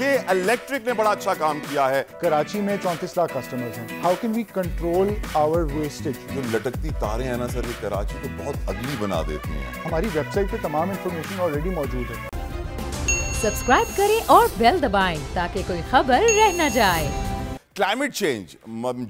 के इलेक्ट्रिक ने बड़ा अच्छा काम किया है कराची में चौंतीस लाख कस्टमर्स हैं how can we control our wastage जो लटकती तारे हैं ना सर ये कराची को बहुत अगली बना देती हैं हमारी वेबसाइट पे तमाम इन्फॉर्मेशन ऑलरेडी मौजूद है सब्सक्राइब करें और बेल दबाएं ताकि कोई खबर रह न जाए क्लाइमेट चेंज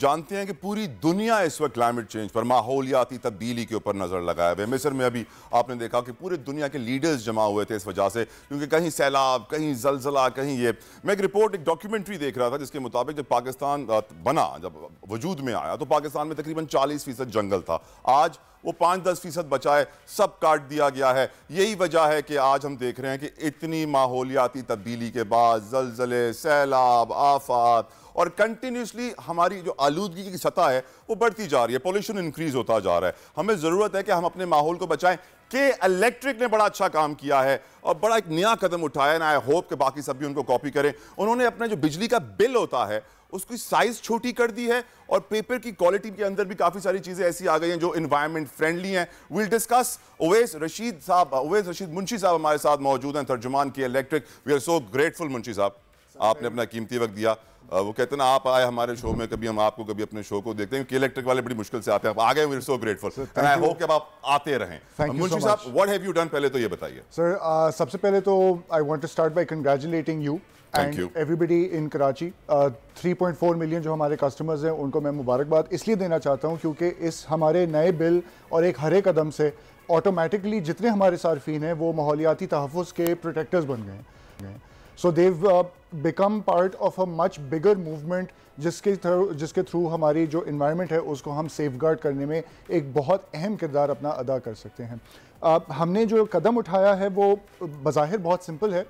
जानते हैं कि पूरी दुनिया इस वक्त क्लाइमेट चेंज पर माहौलियाती तब्दीली के ऊपर नज़र लगाए हुए मिस्र में अभी आपने देखा कि पूरे दुनिया के लीडर्स जमा हुए थे इस वजह से क्योंकि कहीं सैलाब कहीं जलजला कहीं ये मैं एक रिपोर्ट एक डॉक्यूमेंट्री देख रहा था जिसके मुताबिक जब पाकिस्तान बना जब वजूद में आया तो पाकिस्तान में तकरीबन चालीस फीसद जंगल था आज वो पाँच दस फीसद बचाए सब काट दिया गया है यही वजह है कि आज हम देख रहे हैं कि इतनी माहौलियाती तब्दीली के बाद जलजले सैलाब आफात और कंटिन्यूसली हमारी जो आलूदगी की सतह है वो बढ़ती जा रही है पॉल्यूशन इंक्रीज होता जा रहा है हमें ज़रूरत है कि हम अपने माहौल को बचाएं के इलेक्ट्रिक ने बड़ा अच्छा काम किया है और बड़ा एक नया कदम उठाया है आई होप कि बाकी सब भी उनको कॉपी करें उन्होंने अपना जो बिजली का बिल होता है उसकी साइज़ छोटी कर दी है और पेपर की क्वालिटी के अंदर भी काफ़ी सारी चीज़ें ऐसी आ गई हैं जो इन्वायरमेंट फ्रेंडली हैं विल डिस्कस ओवेस रशीद साहब ओवेस रशीद मुंशी साहब हमारे साथ मौजूद हैं तर्जुमान K electric we are so grateful Munshi साहब आपने अपना कीमती वक्त दिया वो कहते ना आप आए हमारे शो में कभी हम आपको कभी अपने शो को देखते हैं इलेक्ट्रिक वाले बड़ी मुश्किल से आते हैं आप आ गए we are so grateful and I hope कि आप आते रहें मुंशी साहब व्हाट हैव यू डन पहले तो ये बताइए सर सबसे पहले तो I want to start by congratulating you and everybody in Karachi 3.4 million जो हमारे कस्टमर्स हैं उनको मैं मुबारकबाद इसलिए देना चाहता हूँ क्योंकि इस हमारे नए बिल और एक हरे कदम से ऑटोमेटिकली जितने हमारे सार्फिन हैं वो माहौलियाती तहफ़ के प्रोटेक्टर्स बन गए हैं so they become part of a much bigger movement जिसके थ्रू जिसके थ्रू हमारी जो इन्वायरमेंट है उसको हम सेफ करने में एक बहुत अहम किरदार अपना अदा कर सकते हैं uh, हमने जो कदम उठाया है वो बज़ाहिर बहुत सिंपल है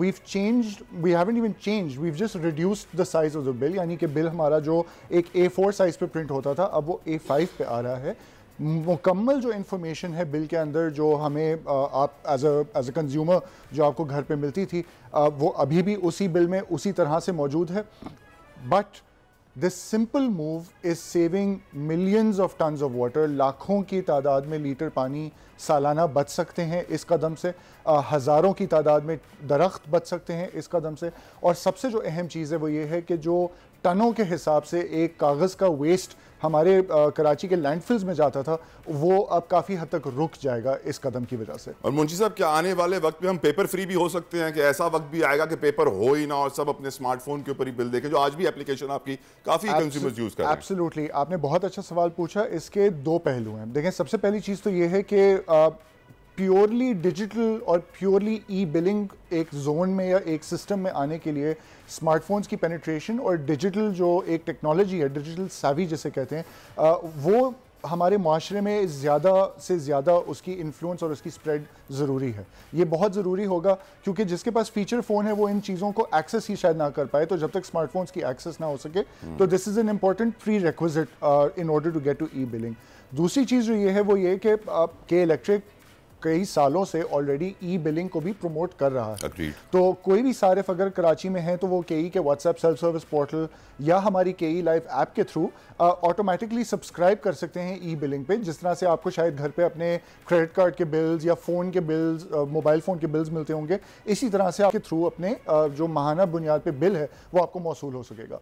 we've change we haven't even change we've just reduced the size of the bill यानी कि बिल हमारा जो एक ए फोर साइज़ पे प्रिंट होता था अब वो ए फाइव पे आ रहा है मुकम्मल जो इन्फॉर्मेशन है बिल के अंदर जो हमें आप एज एज अ कंज्यूमर जो आपको घर पे मिलती थी वो अभी भी उसी बिल में उसी तरह से मौजूद है but this simple move is saving millions of tons of water लाखों की तादाद में लीटर पानी सालाना बच सकते हैं इस कदम से हज़ारों की तादाद में दरख्त बच सकते हैं इस कदम से और सबसे जो अहम चीज़ है वो ये है कि जो टनों के हिसाब से एक कागज़ का वेस्ट हमारे कराची के लैंडफिल्स में जाता था वो अब काफ़ी हद तक रुक जाएगा इस कदम की वजह से और मुंशी साहब क्या आने वाले वक्त में हम पेपर फ्री भी हो सकते हैं कि ऐसा वक्त भी आएगा कि पेपर हो ही ना और सब अपने स्मार्टफोन के ऊपर ही बिल देखें जो आज भी एप्लीकेशन आपकी काफ़ी कंज्यूमर्स यूज़ कर एब्सोलूटली आपने बहुत अच्छा सवाल पूछा इसके दो पहलू हैं देखें सबसे पहली चीज़ तो ये है कि प्योरली डिजिटल और प्योरली ई बिलिंग एक जोन में या एक सिस्टम में आने के लिए स्मार्टफोन्स की पेनिट्रेशन और डिजिटल जो एक टेक्नोलॉजी है डिजिटल सावी जिसे कहते हैं वो हमारे माशरे में ज़्यादा से ज़्यादा उसकी इन्फ्लुएंस और उसकी स्प्रेड ज़रूरी है ये बहुत ज़रूरी होगा क्योंकि जिसके पास फीचर फ़ोन है वो इन चीज़ों को एक्सेस ही शायद ना कर पाए तो जब तक स्मार्टफोन्स की एक्सेस ना हो सके hmm. तो this is an important prerequisite in order to get to e billing दूसरी चीज़ जो ये है वो ये कि के इलेक्ट्रिक कई सालों से ऑलरेडी ई बिलिंग को भी प्रमोट कर रहा है Agreed. तो कोई भी सारिफ अगर कराची में है तो वो e के ई के व्हाट्सएप सेल्फ सर्विस पोर्टल या हमारी e K E live app के थ्रू ऑटोमेटिकली सब्सक्राइब कर सकते हैं ई बिलिंग पे जिस तरह से आपको शायद घर पे अपने क्रेडिट कार्ड के बिल्स या फ़ोन के बिल्स मोबाइल फ़ोन के बिल्स मिलते होंगे इसी तरह से आपके थ्रू अपने uh, जो माहाना बुनियाद पर बिल है वो आपको मौसू हो सकेगा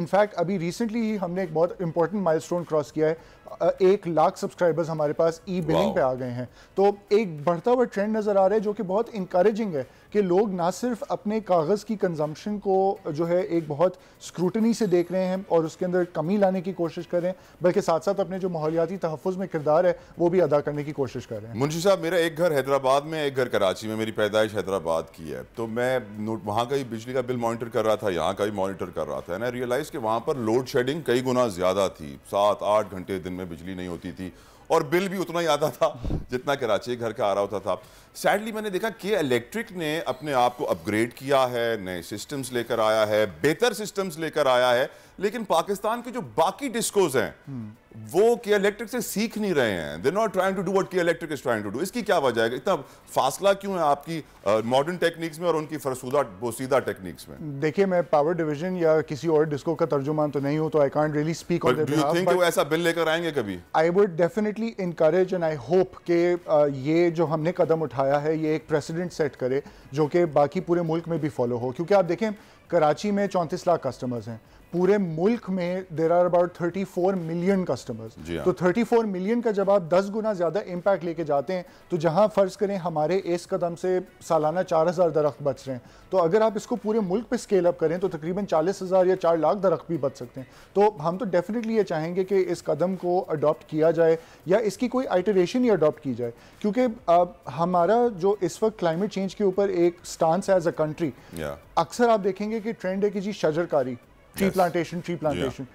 इनफैक्ट uh, अभी रिसेंटली ही हमने एक बहुत इंपॉर्टेंट माइल क्रॉस किया है uh, एक लाख सब्सक्राइबर्स हमारे पास ई बिलिंग wow. पे आ गए हैं तो एक बढ़ता हुआ ट्रेंड नज़र आ रहा है जो कि बहुत इंकरेजिंग है कि लोग ना सिर्फ अपने कागज़ की कंजम्पशन को जो है एक बहुत स्क्रूटनी से देख रहे हैं और उसके अंदर कमी लाने की कोशिश कर रहे हैं बल्कि साथ साथ अपने जो माहौलियाती तहफ़ में किरदार है वो भी अदा करने की कोशिश कर रहे हैं मुंशी साहब मेरा एक घर हैदराबाद में एक घर कराची में मेरी पैदाइश हैदराबाद की है तो मैं नोट वहाँ का ही बिजली का बिल मॉनिटर कर रहा था यहाँ का भी मॉनिटर कर रहा था एंड रियलाइज़ कि वहाँ पर लोड शेडिंग कई गुना ज़्यादा थी सात आठ घंटे दिन में बिजली नहीं होती थी और बिल भी उतना ही आता था जितना कराची घर का आ रहा होता था सैडली मैंने देखा कि इलेक्ट्रिक ने अपने आप को अपग्रेड किया है नए सिस्टम्स लेकर आया है बेहतर सिस्टम्स लेकर आया है लेकिन पाकिस्तान के जो बाकी डिस्कोज हैं वो के इलेक्ट्रिक से सीख नहीं रहे हैं they not trying to do what K electric is trying to do इसकी क्या वजह है इतना फासला क्यों है आपकी मॉडर्न uh, टेक्निक्स में और उनकी फरसूदा बोसीदा टेक्निक्स में देखिए मैं पावर डिवीजन या किसी और डिस्को का तर्जुमान तो नहीं हूं तो I can't really speak on do think वो ऐसा बिल लेकर आएंगे कभी I would definitely encourage and I hope के ये जो हमने कदम उठाया आया है ये एक प्रेसिडेंट सेट करे जो कि बाकी पूरे मुल्क में भी फॉलो हो क्योंकि आप देखें कराची में चौंतीस लाख कस्टमर्स हैं पूरे मुल्क में there are about 34 million customers तो 34 मिलियन का जब आप 10 गुना ज़्यादा इम्पैक्ट लेके जाते हैं तो जहां फ़र्ज़ करें हमारे इस कदम से सालाना 4000 दरख्त बच रहे हैं तो अगर आप इसको पूरे मुल्क पे स्केल अप करें तो तकरीबन 40000 या 4 लाख दरख्त भी बच सकते हैं तो हम तो डेफिनेटली ये चाहेंगे कि इस कदम को अडॉप्ट किया जाए या इसकी कोई आइटरेशन ही अडॉप्ट की जाए क्योंकि हमारा हमारा जो इस वक्त क्लाइमेट चेंज के ऊपर एक स्टांस एज अ कंट्री अक्सर आप देखेंगे कि ट्रेंड है कि जी शजरकारी tree plantation tree plantation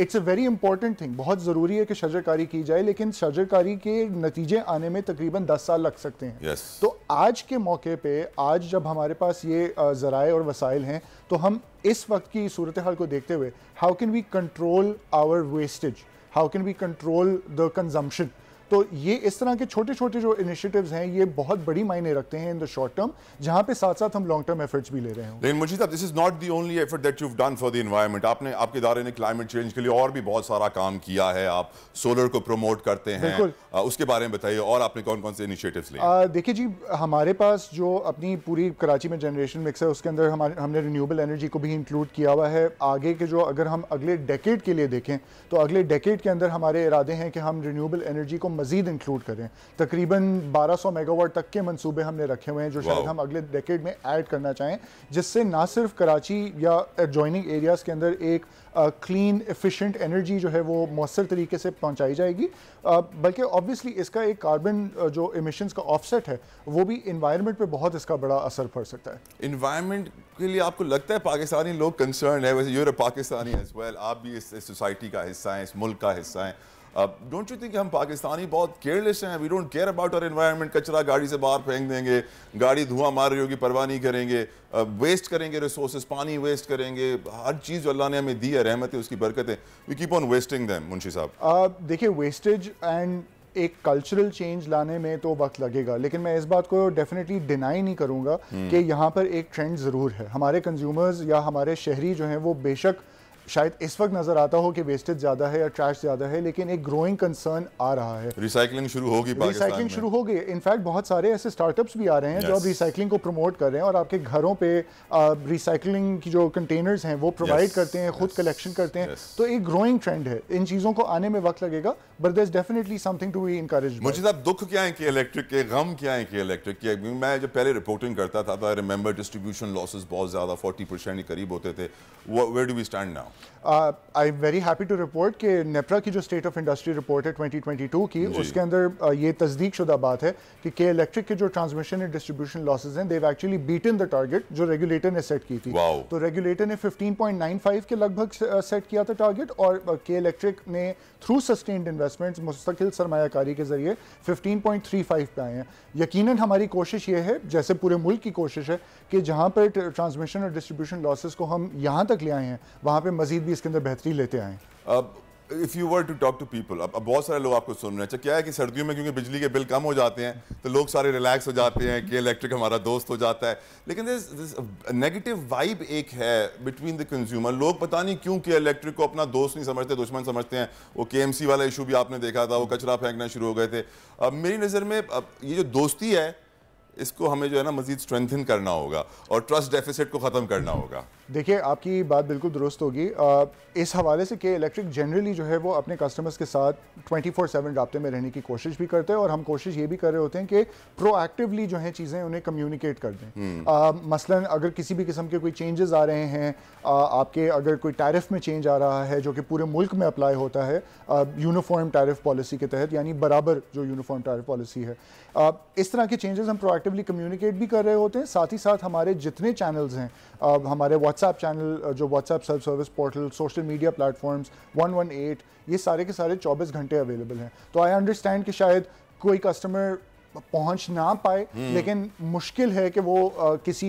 it's a very important thing बहुत ज़रूरी है कि शजरकारी की जाए लेकिन शजरकारी के नतीजे आने में तकरीबन 10 साल लग सकते हैं yes. तो आज के मौके पे आज जब हमारे पास ये ज़राए और वसाइल हैं तो हम इस वक्त की सूरत हाल को देखते हुए how can we control our wastage how can we control the consumption तो ये इस तरह के छोटे छोटे जो इनिशिएटिव्स हैं ये बहुत बड़ी मायने रखते हैं इन द शॉर्ट टर्म जहां पे साथ साथ हम लॉन्ग टर्म एफर्ट्स भी ले रहे हैं लेकिन मुझे this is not the only effort that you done for the environment आपने आपके इदारे ने क्लाइमेट चेंज के लिए और भी बहुत सारा काम किया है आप सोलर को प्रमोट करते हैं आ, उसके बारे में बताइए और आपने कौन कौन से इनिशिएटिव्स लिए देखिए जी हमारे पास जो अपनी पूरी कराची में जनरेशन मिक्स है उसके अंदर हमारे हमने रिन्यूएबल एनर्जी को भी इंक्लूड किया हुआ है आगे के जो अगर हम अगले डेकेड के लिए देखें तो अगले डेकेड के अंदर हमारे इरादे हैं कि हम रिन्यूएबल एनर्जी को मजीद इंक्लूड करें तकरीबन 1200 मेगावाट तक के मनसूबे हमने रखे हुए हैं जो शायद हम अगले डेकेड में ऐड करना चाहें जिससे ना सिर्फ कराची या एडजॉइनिंग एरियाज़ के अंदर एक क्लीन एफिशिएंट एनर्जी जो है वो मौसर तरीके से पहुंचाई जाएगी बल्कि ऑब्वियसली इसका एक कार्बन जो इमिशंस का ऑफसेट है वो भी इन्वायरमेंट पे बहुत इसका बड़ा असर पड़ सकता है इन्वायरमेंट के लिए आपको लगता है पाकिस्तानी लोग कंसर्न है वैसे यूरोप पाकिस्तानी एज वेल आप भी इस सोसाइटी का हिस्सा हैं इस मुल्क का हिस्सा हैं डोंट यू थिंक हम पाकिस्तानी बहुत केयरलेस हैं we don't care about our environment कचरा गाड़ी से बाहर फेंक देंगे गाड़ी धुआं मार रही होगी परवाह नहीं करेंगे वेस्ट करेंगे रिसोर्सेज पानी वेस्ट करेंगे हर चीज़ जो अल्लाह ने हमें दी है रहमत है उसकी बरकत है we keep on wasting them Munshi साहब देखिए वेस्टेज एंड एक कल्चरल चेंज लाने में तो वक्त लगेगा लेकिन मैं इस बात को डेफिनेटली डिनाई नहीं करूंगा हम्म। कि यहाँ पर एक ट्रेंड ज़रूर है हमारे कंज्यूमर्स या हमारे शहरी जो हैं वो बेशक शायद इस वक्त नजर आता हो कि वेस्टेज ज्यादा है या ट्रैश ज्यादा है लेकिन एक ग्रोइंग कंसर्न आ रहा है रिसाइकलिंग शुरू होगी रिसाइकलिंग शुरू हो गई इनफैक्ट बहुत सारे ऐसे स्टार्टअप्स भी आ रहे हैं yes. जो अब रिसाइकलिंग को प्रमोट कर रहे हैं और आपके घरों पे रिसाइकलिंग की जो कंटेनर्स हैं वो प्रोवाइड yes. करते हैं खुद कलेक्शन yes. करते हैं तो एक ग्रोइंग ट्रेंड है इन चीज़ों को आने में वक्त लगेगा but there definitely something to be encourage मुझे साहब दुख क्या है कि इलेक्ट्रिक के गम क्या है कि इलेक्ट्रिक के मैं जब पहले रिपोर्टिंग करता था आई रिमेंबर डिस्ट्रीब्यूशन लॉसेस बहुत ज़्यादा फोर्टी परसेंट के करीब होते थे where do we stand now I am very happy to report कि नेप्रा की जो स्टेट ऑफ इंडस्ट्री रिपोर्ट है 2022 की उसके अंदर uh, ये तस्दीक शुदा बात है कि के इलेक्ट्रिक के जो ट्रांसमिशन एंड डिस्ट्रीब्यूशन लॉसेज हैं they've actually beat in the target जो रेगुलेटर ने सेट की थी wow. तो रेगुलेटर ने 15.95 के लगभग सेट uh, किया था टारगेट और के uh, इलेक्ट्रिक ने थ्रू सस्टेन्ड इन्वेस्ट इन्वेस्टमेंट्स मुस्तकिल सरमाकारी के ज़रिए 15.35 पे आए हैं यकीनन हमारी कोशिश ये है जैसे पूरे मुल्क की कोशिश है कि जहाँ पर ट्रांसमिशन और डिस्ट्रीब्यूशन लॉसेस को हम यहाँ तक ले आए हैं वहाँ पर मज़ीद भी इसके अंदर बेहतरी लेते आएँ if you were to talk to people अब बहुत सारे लोग आपको सुन रहे हैं अच्छा क्या है कि सर्दियों में क्योंकि बिजली के बिल कम हो जाते हैं तो लोग सारे रिलैक्स हो जाते हैं कि इलेक्ट्रिक हमारा दोस्त हो जाता है लेकिन दिस दिस नेगेटिव वाइब एक है बिटवीन द कंज्यूमर लोग पता नहीं क्यों कि इलेक्ट्रिक को अपना दोस्त नहीं समझते दुश्मन समझते हैं वो के वाला इशू भी आपने देखा था वो कचरा फेंकना शुरू हो गए थे अब मेरी नज़र में अब ये जो दोस्ती है इसको हमें जो है ना मज़ीद स्ट्रेंथन करना होगा और ट्रस्ट डेफिसिट को ख़त्म करना होगा देखिए आपकी बात बिल्कुल दुरुस्त होगी इस हवाले से के इलेक्ट्रिक जनरली जो है वो अपने कस्टमर्स के साथ 24 फोर सेवन रबते में रहने की कोशिश भी करते हैं और हम कोशिश ये भी कर रहे होते हैं कि प्रोएक्टिवली जो है चीज़ें उन्हें कम्युनिकेट कर दें हम्म। मसलन अगर किसी भी किस्म के कोई चेंजेस आ रहे हैं आ, आपके अगर कोई टैरिफ में चेंज आ रहा है जो कि पूरे मुल्क में अप्लाई होता है यूनिफॉर्म टैरिफ पॉलिसी के तहत यानी बराबर जो यूनिफॉर्म टैरिफ पॉलिसी है आ, इस तरह के चेंजेस हम प्रोएक्टिवली कम्युनिकेट भी कर रहे होते हैं साथ ही साथ हमारे जितने चैनल्स हैं हमारे व्हाट्सएप चैनल uh, जो WhatsApp self service portal social media platforms 118 ये सारे के सारे 24 घंटे अवेलेबल हैं तो आई अंडरस्टैंड कि शायद कोई कस्टमर पहुंच ना पाए हम्म। लेकिन मुश्किल है कि वो आ, किसी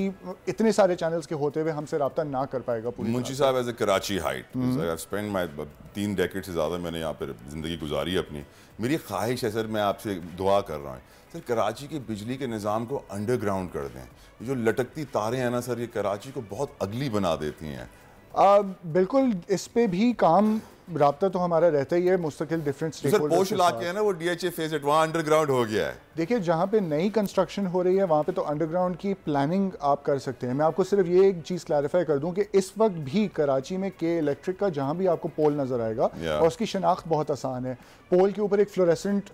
इतने सारे चैनल्स के होते हुए हमसे रबता ना कर पाएगा Munshi sahab as a Karachiite spend my तीन डेकेट से ज़्यादा मैंने यहाँ पर ज़िंदगी गुजारी अपनी मेरी ख्वाहिश है सर मैं आपसे दुआ कर रहा हूँ सर कराची के बिजली के निज़ाम को अंडरग्राउंड कर दें जो लटकती तारें हैं ना सर ये कराची को बहुत अगली बना देती हैं आ, बिल्कुल इस पर भी काम रबता तो हमारा रहता ही है मुस्तकिल डिफरेंट तो सर पोश इलाके हैं ना वो डीएचए फेज एट वहाँ अंडरग्राउंड हो गया है देखिए जहाँ पे नई कंस्ट्रक्शन हो रही है वहाँ पे तो अंडरग्राउंड की प्लानिंग आप कर सकते हैं मैं आपको सिर्फ ये एक चीज़ क्लैरिफाई कर दूँ कि इस वक्त भी कराची में के इलेक्ट्रिक का जहाँ भी आपको पोल नज़र आएगा और उसकी शनाख्त बहुत आसान है पोल के ऊपर एक फ्लोरेसेंट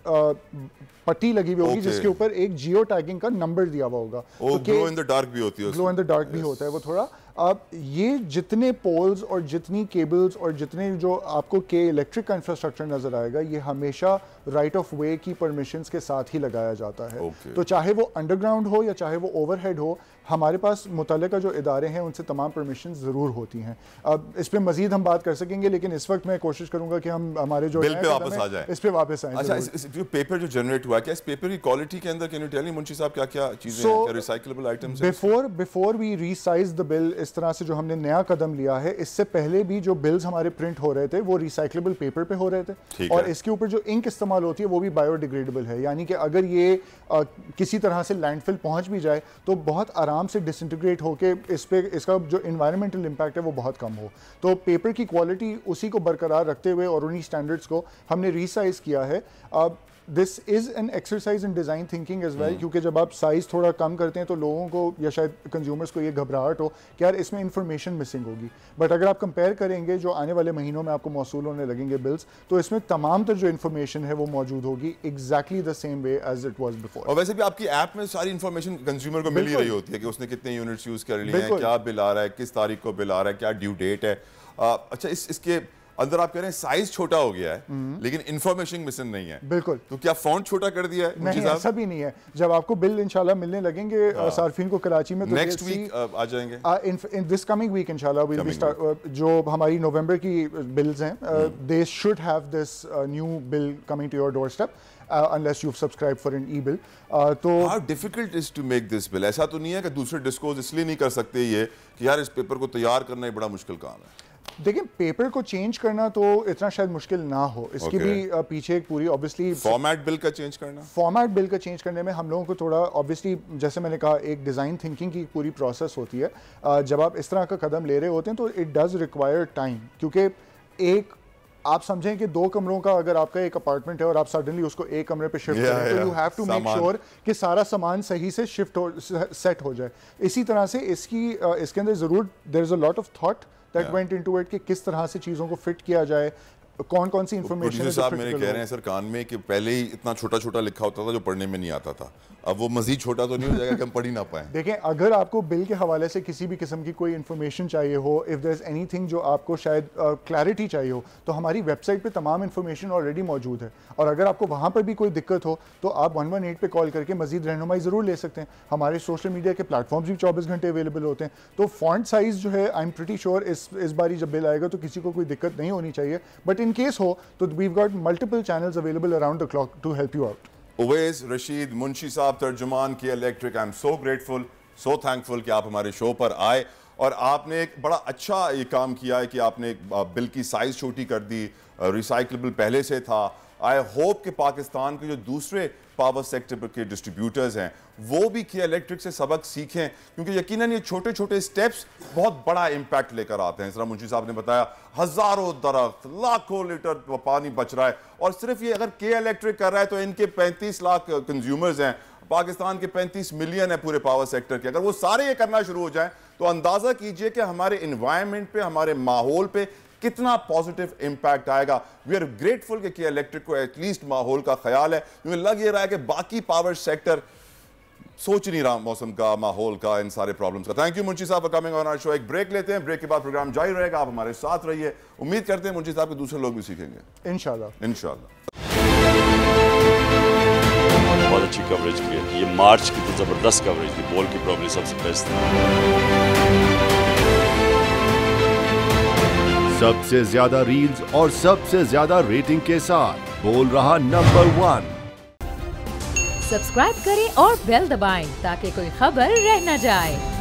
पट्टी लगी हुई होगी जिसके ऊपर एक जियो टैगिंग का नंबर दिया हुआ होगा ग्लो इन द डार्क भी होती ग्लो इन द डार्क भी होता है वो थोड़ा अब ये जितने पोल्स और जितनी केबल्स और जितने जो आपको के इलेक्ट्रिक का इंफ्रास्ट्रक्चर नज़र आएगा ये हमेशा राइट ऑफ वे की परमिशंस के साथ ही लगाया जाता है okay. तो चाहे वो अंडरग्राउंड हो या चाहे वो ओवरहेड हो हमारे पास मुतल जो इदारे हैं उनसे तमाम परमिशन ज़रूर होती हैं अब इस पर मजीद हम बात कर सकेंगे लेकिन इस वक्त मैं कोशिश करूंगा कि हम हमारे जो बिल पे वापस आ जाए इस पर वापस आए अच्छा इस, जो पेपर जो जनरेट हुआ क्या इस पेपर की क्वालिटी के अंदर कैन यू टेल मुंशी साहब क्या क्या चीज़ें हैं recyclable items before before we resize the bill इस तरह से जो हमने नया कदम लिया है इससे पहले भी जो बिल्स हमारे प्रिंट हो रहे थे वो रिसाइकलेबल पेपर पे हो रहे थे और इसके ऊपर जो इंक इस्तेमाल होती है वो भी बायोडिग्रेडेबल है यानी कि अगर ये आ, किसी तरह से लैंडफिल पहुंच भी जाए तो बहुत आराम से डिसइंटीग्रेट होकर इस पर इसका जो इन्वायरमेंटल इम्पैक्ट है वो बहुत कम हो तो पेपर की क्वालिटी उसी को बरकरार रखते हुए और उन्हीं स्टैंडर्ड्स को हमने रिसाइज किया है अब this is an exercise in design thinking as well क्योंकि जब आप साइज़ थोड़ा कम करते हैं तो लोगों को या शायद कंज्यूमर्स को ये घबराहट हो कि यार इसमें इंफॉर्मेशन मिसिंग होगी बट अगर आप कंपेयर करेंगे जो आने वाले महीनों में आपको मौसू होने लगेंगे बिल्स तो इसमें तमाम तर जो इन्फॉर्मेशन है वो मौजूद होगी exactly the same way as it was before और वैसे भी आपकी ऐप में सारी इन्फॉर्मेशन कंज्यूमर को मिल ही रही होती है कि उसने कितने यूनिट्स यूज़ कर लिए हैं क्या बिल आ रहा है किस तारीख को बिल आ रहा है क्या ड्यू डेट है आ, अच्छा इस इसके अंदर आप कह रहे हैं साइज छोटा हो गया है लेकिन इन्फॉर्मेशन मिसिंग नहीं है बिल्कुल तो क्या फॉन्ट छोटा कर दिया है नहीं ऐसा भी नहीं है जब आपको बिल इंशाल्लाह मिलने लगेंगे हाँ। सार्फिन को कराची में तो नेक्स्ट वीक आ जाएंगे इन दिस कमिंग वीक इंशाल्लाह विल बी स्टार्ट जो हमारी नवंबर की बिल्स हैं they should have this new bill coming to your doorstep uh, unless you've subscribed for an e-bill. Uh, तो How difficult is to make this bill? ऐसा तो नहीं है कि दूसरे डिस्कोज इसलिए नहीं कर सकते ये कि यार इस पेपर को तैयार करना ही बड़ा मुश्किल काम है देखिए पेपर को चेंज करना तो इतना शायद मुश्किल ना हो इसकी okay. भी पीछे एक पूरी ऑब्वियसली फॉर्मेट बिल का चेंज करना फॉर्मेट बिल का चेंज करने में हम लोगों को थोड़ा ऑब्वियसली जैसे मैंने कहा एक डिज़ाइन थिंकिंग की पूरी प्रोसेस होती है जब आप इस तरह का कदम ले रहे होते हैं तो इट डज़ रिक्वायर टाइम क्योंकि एक आप समझें कि दो कमरों का अगर आपका एक अपार्टमेंट है और आप सडनली उसको एक कमरे पे शिफ्ट yeah, करें तो you have to make sure कि सारा सामान सही से शिफ्ट हो सेट हो जाए इसी तरह से इसकी इसके अंदर ज़रूर there is a lot of thought that went into it कि किस तरह से चीज़ों को फिट किया जाए तो कौन कौन सी इन्फॉर्मेशन साहब मेरे कह रहे हैं सर कान में कि पहले ही इतना छोटा छोटा लिखा होता था जो पढ़ने में नहीं आता था अब वो मजीद छोटा तो नहीं हो जाएगा कि हम पढ़ ही ना पाए देखें अगर आपको बिल के हवाले से किसी भी किस्म की कोई इन्फॉर्मेशन चाहिए हो if there is anything जो आपको शायद क्लैरिटी uh, चाहिए हो तो हमारी वेबसाइट पर तमाम इन्फॉर्मेशन ऑलरेडी मौजूद है और अगर आपको वहाँ पर भी कोई दिक्कत हो तो आप वन वन एट पर कॉल करके मजीद रहनुमाई ज़रूर ले सकते हैं हमारे सोशल मीडिया के प्लेटफॉर्म भी चौबीस घंटे अवेलेबल होते हैं तो फॉन्ट साइज़ जो है आई एम प्रटी श्योर इस इस बारी जब बिल आएगा तो किसी को कोई दिक्कत नहीं होनी चाहिए but in case ho, so we've got multiple channels available around the clock to help you out. Uwais, Rashid, Munshi sahab तर्जुमान K electric I am so grateful so thankful कि आप हमारे शो पर आए और आपने एक बड़ा अच्छा ये काम किया है कि आपने बिल की साइज़ छोटी कर दी रिसाइकलेबल पहले से था आई होप कि पाकिस्तान के जो दूसरे पावर सेक्टर के डिस्ट्रीब्यूटर्स हैं वो भी किया इलेक्ट्रिक से सबक सीखें क्योंकि यकीनन ये छोटे छोटे स्टेप्स बहुत बड़ा इम्पैक्ट लेकर आते हैं इसरा मुंशी साहब ने बताया हज़ारों दरख्त लाखों लीटर पानी बच रहा है और सिर्फ ये अगर के इलेक्ट्रिक कर रहा है तो इनके पैंतीस लाख कंज्यूमर्स हैं पाकिस्तान के 35 मिलियन है पूरे पावर सेक्टर के अगर वो सारे ये करना शुरू हो जाए तो अंदाज़ा कीजिए कि हमारे इन्वायरमेंट पे हमारे माहौल पे कितना पॉजिटिव इंपैक्ट आएगा वी आर ग्रेटफुल के किया इलेक्ट्रिक को एटलीस्ट माहौल का ख्याल है क्योंकि लग ये रहा है कि बाकी पावर सेक्टर सोच नहीं रहा मौसम का माहौल का इन सारे प्रॉब्लम्स का thank you Munshi sahab coming on our show एक ब्रेक लेते हैं ब्रेक के बाद प्रोग्राम जारी रहेगा आप हमारे साथ रहिए उम्मीद करते हैं मुंशी साहब के दूसरे लोग भी सीखेंगे इनशाला इनशाला बहुत अच्छी कवरेज की है ये मार्च की तो ज़बरदस्त कवरेज थी बॉल की प्रॉब्लम सबसे बेस्ट थी सबसे ज्यादा रील्स और सबसे ज्यादा रेटिंग के साथ बोल रहा नंबर वन सब्सक्राइब करें और बेल दबाएं ताकि कोई खबर रह न जाए